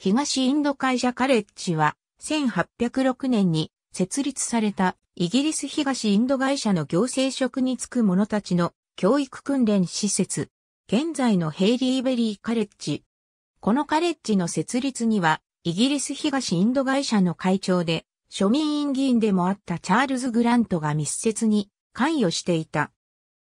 東インド会社カレッジは、1806年に設立されたイギリス東インド会社の行政職に就く者たちの教育訓練施設、現在のヘイリーベリーカレッジ。このカレッジの設立には、イギリス東インド会社の会長で、庶民院議員でもあったチャールズ・グラントが密接に関与していた。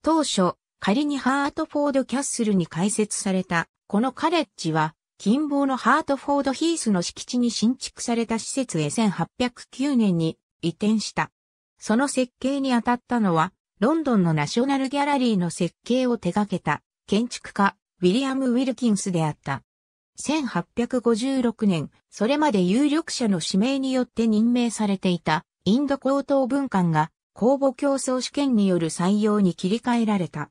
当初、仮にハートフォード・キャッスルに開設された、このカレッジは、近傍のハートフォードヒースの敷地に新築された施設へ1809年に移転した。その設計に当たったのは、ロンドンのナショナルギャラリーの設計を手掛けた建築家、ウィリアム・ウィルキンスであった。1856年、それまで有力者の指名によって任命されていたインド高等文官が公募競争試験による採用に切り替えられた。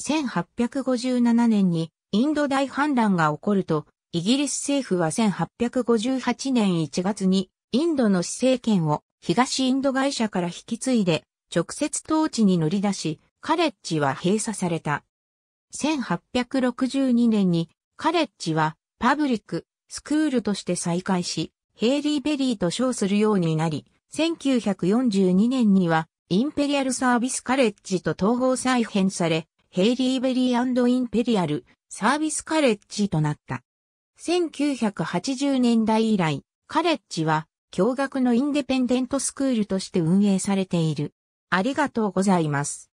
1857年にインド大反乱が起こるとイギリス政府は1858年1月にインドの市政権を東インド会社から引き継いで直接統治に乗り出し、カレッジは閉鎖された。1862年にカレッジはパブリック、スクールとして再開し、ヘイリーベリーと称するようになり、1942年にはインペリアルサービスカレッジと統合再編され、ヘイリーベリーインペリアルサービスカレッジとなった。1980年代以来、カレッジは、驚愕のインデペンデントスクールとして運営されている。ありがとうございます。